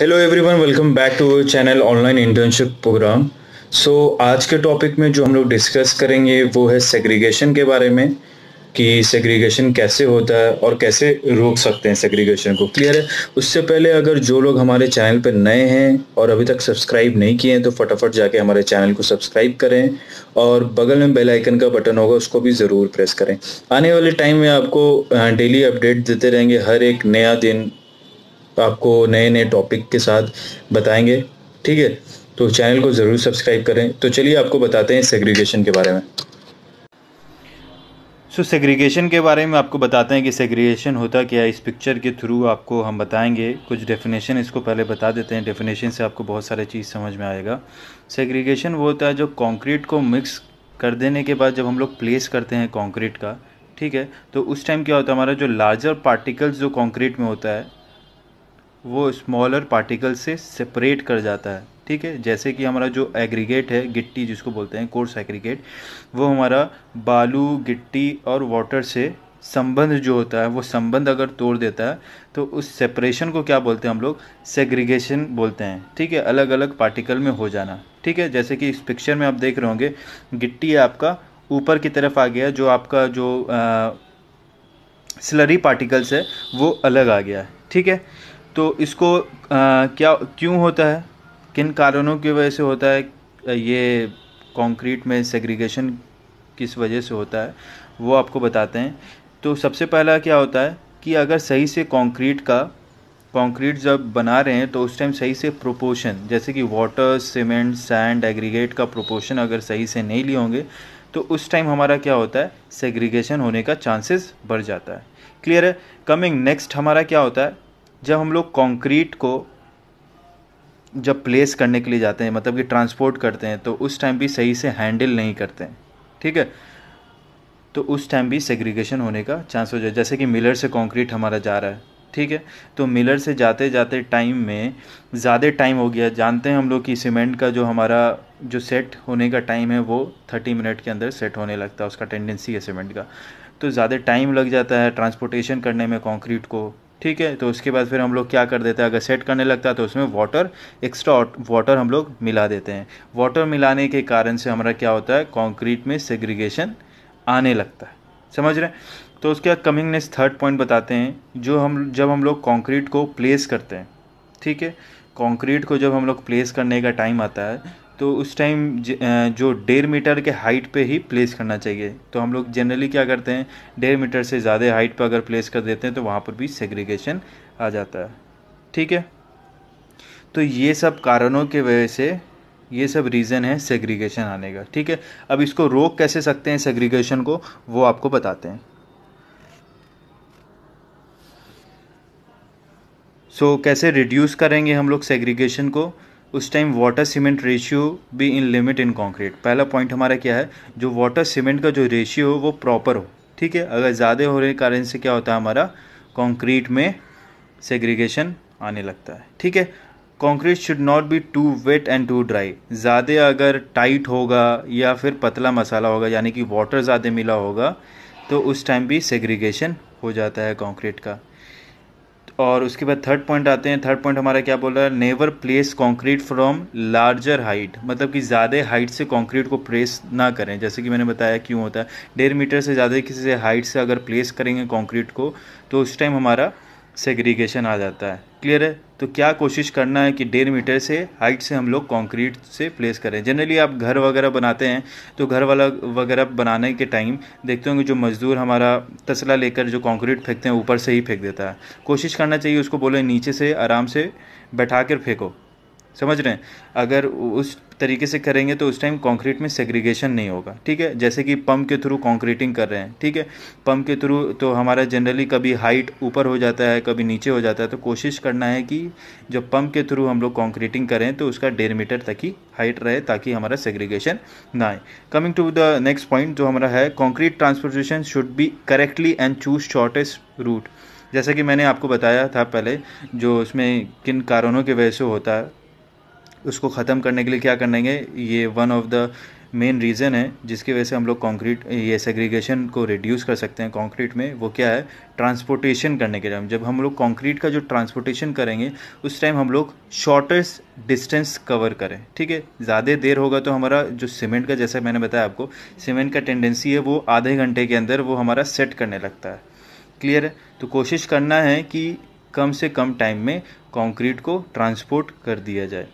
hello everyone welcome back to channel online internship program so आज के topic में जो हम लोग डिस्कस करेंगे वो है सेग्रीगेशन के बारे में कि सेग्रीगेशन कैसे होता है और कैसे रोक सकते हैं सेग्रीगेशन को क्लियर है उससे पहले अगर जो लोग हमारे चैनल पर नए हैं और अभी तक सब्सक्राइब नहीं किए हैं तो फटाफट जाके हमारे चैनल को सब्सक्राइब करें और बगल में बेल आइकन का बटन होगा उसको भी ज़रूर प्रेस करें आने वाले टाइम में आपको डेली अपडेट देते रहेंगे हर एक नया दिन आपको नए नए टॉपिक के साथ बताएंगे ठीक है तो चैनल को ज़रूर सब्सक्राइब करें तो चलिए आपको बताते हैं सेग्रीगेशन के बारे में सो so, सेग्रीगेशन के बारे में आपको बताते हैं कि सेग्रीगेशन होता क्या है इस पिक्चर के थ्रू आपको हम बताएंगे कुछ डेफिनेशन इसको पहले बता देते हैं डेफिनेशन से आपको बहुत सारे चीज़ समझ में आएगा सेग्रीगेशन वो होता है जो कंक्रीट को मिक्स कर देने के बाद जब हम लोग प्लेस करते हैं कंक्रीट का ठीक है तो उस टाइम क्या होता है हमारा जो लार्जर पार्टिकल्स जो कंक्रीट में होता है वो स्मॉलर पार्टिकल से सेपरेट कर जाता है ठीक है जैसे कि हमारा जो एग्रीगेट है गिट्टी जिसको बोलते हैं कोर्स एग्रीगेट वो हमारा बालू गिट्टी और वाटर से संबंध जो होता है वो संबंध अगर तोड़ देता है तो उस सेपरेशन को क्या बोलते हैं हम लोग सेग्रीगेशन बोलते हैं ठीक है अलग अलग पार्टिकल में हो जाना ठीक है जैसे कि इस पिक्चर में आप देख रहे होंगे गिट्टी आपका ऊपर की तरफ आ गया जो आपका जो आ, स्लरी पार्टिकल्स है वो अलग आ गया ठीक है तो इसको आ, क्या क्यों होता है किन कारणों की वजह से होता है ये कंक्रीट में सेग्रीगेशन किस वजह से होता है वो आपको बताते हैं तो सबसे पहला क्या होता है कि अगर सही से कंक्रीट का कंक्रीट जब बना रहे हैं तो उस टाइम सही से प्रोपोर्शन जैसे कि वाटर सीमेंट सैंड एग्रीगेट का प्रोपोर्शन अगर सही से नहीं लिए होंगे तो उस टाइम हमारा क्या होता है सेग्रीगेशन होने का चांसेस बढ़ जाता है क्लियर है कमिंग नेक्स्ट हमारा क्या होता है जब हम लोग कंक्रीट को जब प्लेस करने के लिए जाते हैं मतलब कि ट्रांसपोर्ट करते हैं तो उस टाइम भी सही से हैंडल नहीं करते हैं ठीक है तो उस टाइम भी सेग्रीगेशन होने का चांस हो जाए जैसे कि मिलर से कंक्रीट हमारा जा रहा है ठीक है तो मिलर से जाते जाते टाइम में ज़्यादा टाइम हो गया जानते हैं हम लोग कि सीमेंट का जो हमारा जो सेट होने का टाइम है वो थर्टी मिनट के अंदर सेट होने लगता है उसका टेंडेंसी है सीमेंट का तो ज़्यादा टाइम लग जाता है ट्रांसपोर्टेशन करने में कंक्रीट को ठीक है तो उसके बाद फिर हम लोग क्या कर देते हैं अगर सेट करने लगता है तो उसमें वाटर एक्स्ट्रा वाटर हम लोग मिला देते हैं वाटर मिलाने के कारण से हमारा क्या होता है कॉन्क्रीट में सेग्रीगेशन आने लगता है समझ रहे हैं तो उसके बाद कमिंग नेक्स्ट थर्ड पॉइंट बताते हैं जो हम जब हम लोग कॉन्क्रीट को प्लेस करते हैं ठीक है कॉन्क्रीट को जब हम लोग प्लेस करने का टाइम आता है तो उस टाइम जो डेढ़ मीटर के हाइट पे ही प्लेस करना चाहिए तो हम लोग जनरली क्या करते हैं डेढ़ मीटर से ज़्यादा हाइट पर अगर प्लेस कर देते हैं तो वहाँ पर भी सेग्रीगेशन आ जाता है ठीक है तो ये सब कारणों के वजह से ये सब रीज़न है सेग्रीगेशन आने का ठीक है अब इसको रोक कैसे सकते हैं सेग्रीगेशन को वो आपको बताते हैं सो so, कैसे रिड्यूस करेंगे हम लोग सेग्रीगेशन को उस टाइम वाटर सीमेंट रेशियो भी इन लिमिट इन कॉन्क्रीट पहला पॉइंट हमारा क्या है जो वाटर सीमेंट का जो रेशियो हो वो प्रॉपर हो ठीक है अगर ज़्यादा हो रहे कारण से क्या होता है हमारा कॉन्क्रीट में सेग्रीगेशन आने लगता है ठीक है concrete should not be too wet and too dry ज़्यादा अगर टाइट होगा या फिर पतला मसाला होगा यानी कि वाटर ज़्यादा मिला होगा तो उस टाइम भी सेग्रीगेशन हो जाता है कॉन्क्रीट का और उसके बाद थर्ड पॉइंट आते हैं थर्ड पॉइंट हमारा क्या बोल रहा है never place concrete from larger height मतलब कि ज़्यादा हाइट से कंक्रीट को प्रेस ना करें जैसे कि मैंने बताया क्यों होता है डेढ़ मीटर से ज़्यादा किसी से हाइट से अगर प्लेस करेंगे कंक्रीट को तो उस टाइम हमारा सेग्रीगेशन आ जाता है क्लियर है तो क्या कोशिश करना है कि डेढ़ मीटर से हाइट से हम लोग कंक्रीट से प्लेस करें जनरली आप घर वगैरह बनाते हैं तो घर वाला वगैरह बनाने के टाइम देखते होंगे जो मज़दूर हमारा तसला लेकर जो कंक्रीट फेंकते हैं ऊपर से ही फेंक देता है कोशिश करना चाहिए उसको बोले नीचे से आराम से बैठा कर फेंको समझ रहे हैं अगर उस तरीके से करेंगे तो उस टाइम कंक्रीट में सेग्रीगेशन नहीं होगा ठीक है जैसे कि पंप के थ्रू कंक्रीटिंग कर रहे हैं ठीक है पंप के थ्रू तो हमारा जनरली कभी हाइट ऊपर हो जाता है कभी नीचे हो जाता है तो कोशिश करना है कि जब पंप के थ्रू हम लोग कंक्रीटिंग करें तो उसका डेढ़ मीटर तक ही हाइट रहे ताकि हमारा सेग्रीगेशन ना आए coming to the next point जो हमारा है concrete transportation should be correctly and choose shortest route जैसा कि मैंने आपको बताया था पहले जो उसमें किन कारणों की वजह से होता है उसको ख़त्म करने के लिए क्या करेंगे ये one of the main reason है जिसकी वजह से हम लोग कॉन्क्रीट ये सेग्रीगेशन को रिड्यूस कर सकते हैं कॉन्क्रीट में वो क्या है ट्रांसपोर्टेशन करने के टाइम जब हम लोग कॉन्क्रीट का जो ट्रांसपोर्टेशन करेंगे उस टाइम हम लोग शॉर्टेस्ट डिस्टेंस कवर करें ठीक है ज़्यादा देर होगा तो हमारा जो सीमेंट का जैसा मैंने बताया आपको सीमेंट का टेंडेंसी है वो आधे घंटे के अंदर वो हमारा सेट करने लगता है क्लियर है तो कोशिश करना है कि कम से कम टाइम में कंक्रीट को ट्रांसपोर्ट कर दिया जाए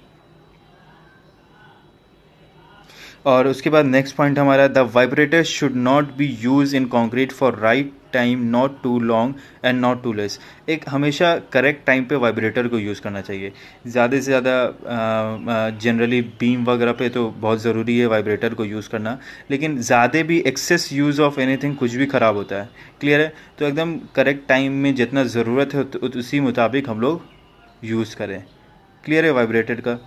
और उसके बाद नेक्स्ट पॉइंट हमारा the vibrator should not be use in concrete for right time not too long and not too less एक हमेशा करेक्ट टाइम पे वाइब्रेटर को यूज़ करना चाहिए ज़्यादा से ज़्यादा जनरली बीम वगैरह पे तो बहुत ज़रूरी है वाइब्रेटर को यूज़ करना लेकिन ज़्यादा भी एक्सेस यूज़ ऑफ एनीथिंग कुछ भी ख़राब होता है क्लियर है तो एकदम करेक्ट टाइम में जितना ज़रूरत है उसी मुताबिक हम लोग यूज़ करें क्लियर है वाइब्रेटर का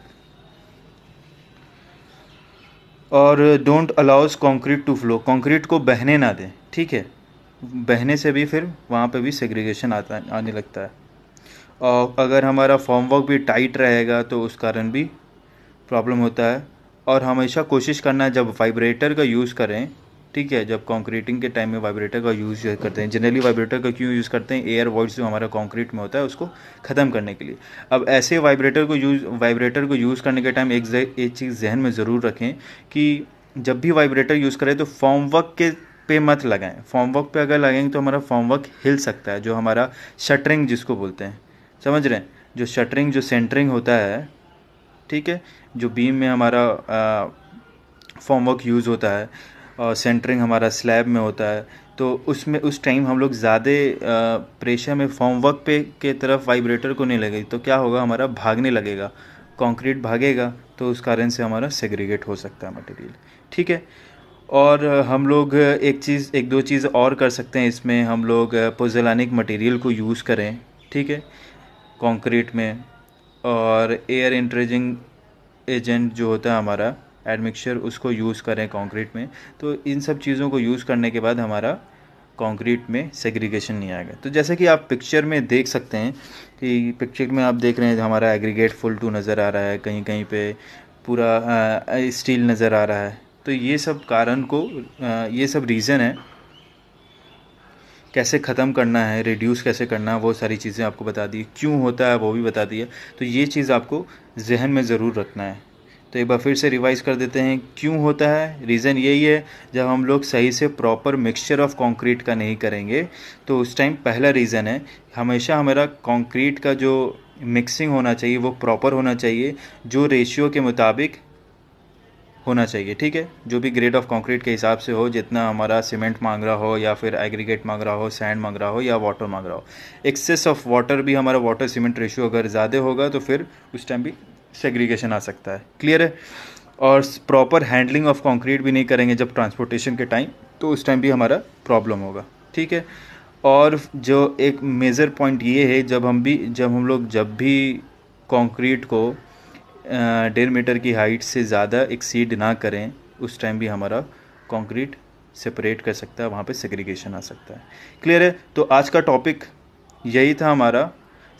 और don't allows concrete to flow concrete को बहने ना दें ठीक है बहने से भी फिर वहाँ पे भी सेग्रीगेशन आता आने लगता है और अगर हमारा फॉर्म वर्क भी टाइट रहेगा तो उस कारण भी प्रॉब्लम होता है और हमेशा कोशिश करना है जब वाइब्रेटर का यूज़ करें ठीक है जब कॉन्क्रीटिंग के टाइम में वाइब्रेटर का यूज़ करते हैं जनरली वाइब्रेटर का क्यों यूज़ करते हैं एयर वॉइड्स जो हमारा कॉन्क्रीट में होता है उसको ख़त्म करने के लिए अब ऐसे वाइब्रेटर को यूज़ वाइब्रेटर को यूज़ करने के टाइम एक एक चीज़ जहन में ज़रूर रखें कि जब भी वाइब्रेटर यूज़ करें तो फॉर्म वर्क के पे मत लगाएं फॉर्म वर्क पे अगर लगेंगे तो हमारा फॉर्म वर्क हिल सकता है जो हमारा शटरिंग जिसको बोलते हैं समझ रहे हैं जो शटरिंग जो सेंटरिंग होता है ठीक है जो बीम में हमारा फॉर्म वर्क यूज़ होता है और सेंटरिंग हमारा स्लैब में होता है तो उसमें उस टाइम उस हम लोग ज़्यादा प्रेशर में फॉर्म वर्क पे के तरफ वाइब्रेटर को नहीं लगेगी तो क्या होगा हमारा भागने लगेगा कंक्रीट भागेगा तो उस कारण से हमारा सेग्रीगेट हो सकता है मटेरियल ठीक है और हम लोग एक चीज़ एक दो चीज़ और कर सकते हैं इसमें हम लोग पोजलानिक मटेरियल को यूज़ करें ठीक है कंक्रीट में और एयर इंट्रेजिंग एजेंट जो होता है हमारा एडमिक्सचर उसको यूज़ करें कंक्रीट में तो इन सब चीज़ों को यूज़ करने के बाद हमारा कंक्रीट में सेग्रीगेशन नहीं आएगा तो जैसे कि आप पिक्चर में देख सकते हैं कि पिक्चर में आप देख रहे हैं हमारा एग्रीगेट फुल टू नज़र आ रहा है कहीं कहीं पे पूरा स्टील नज़र आ रहा है तो ये सब कारण को आ, ये सब रीज़न है कैसे ख़त्म करना है रिड्यूस कैसे करना है वो सारी चीज़ें आपको बता दी क्यों होता है वो भी बता दिया तो ये चीज़ आपको जहन में ज़रूर रखना है तो एक बार फिर से रिवाइज़ कर देते हैं क्यों होता है रीज़न यही है जब हम लोग सही से प्रॉपर मिक्सचर ऑफ कंक्रीट का नहीं करेंगे तो उस टाइम पहला रीज़न है हमेशा हमारा कंक्रीट का जो मिक्सिंग होना चाहिए वो प्रॉपर होना चाहिए जो रेशियो के मुताबिक होना चाहिए ठीक है जो भी ग्रेड ऑफ कंक्रीट के हिसाब से हो जितना हमारा सीमेंट मांग रहा हो या फिर एग्रीगेट मांग रहा हो सैंड मांग रहा हो या वाटर मांग रहा हो एक्सेस ऑफ वाटर भी हमारा वाटर सीमेंट रेशियो अगर ज़्यादा होगा तो फिर उस टाइम भी सेग्रीगेशन आ सकता है क्लियर है और प्रॉपर हैंडलिंग ऑफ कंक्रीट भी नहीं करेंगे जब ट्रांसपोर्टेशन के टाइम तो उस टाइम भी हमारा प्रॉब्लम होगा ठीक है और जो एक मेजर पॉइंट ये है जब हम भी जब हम लोग जब भी कंक्रीट को डेढ़ मीटर की हाइट से ज़्यादा एक्सीड ना करें उस टाइम भी हमारा कंक्रीट सेपरेट कर सकता है वहाँ पे सेग्रीगेशन आ सकता है क्लियर है तो आज का टॉपिक यही था हमारा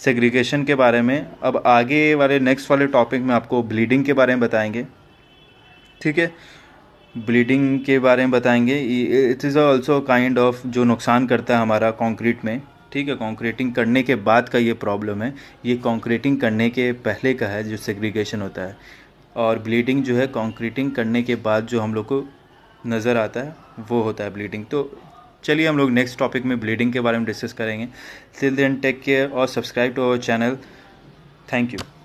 सेग्रीगेशन के बारे में अब आगे वाले नेक्स्ट वाले टॉपिक में आपको ब्लीडिंग के बारे में बताएंगे ठीक है ब्लीडिंग के बारे में बताएंगे it is also kind of जो नुकसान करता है हमारा कॉन्क्रीट में ठीक है कॉन्क्रीटिंग करने के बाद का ये प्रॉब्लम है ये कॉन्क्रीटिंग करने के पहले का है जो सेग्रीगेशन होता है और ब्लीडिंग जो है कॉन्क्रीटिंग करने के बाद जो हम लोग को नज़र आता है वो होता है ब्लीडिंग तो चलिए हम लोग नेक्स्ट टॉपिक में ब्लीडिंग के बारे में डिस्कस करेंगे टिल देन टेक केयर और subscribe to our our channel thank you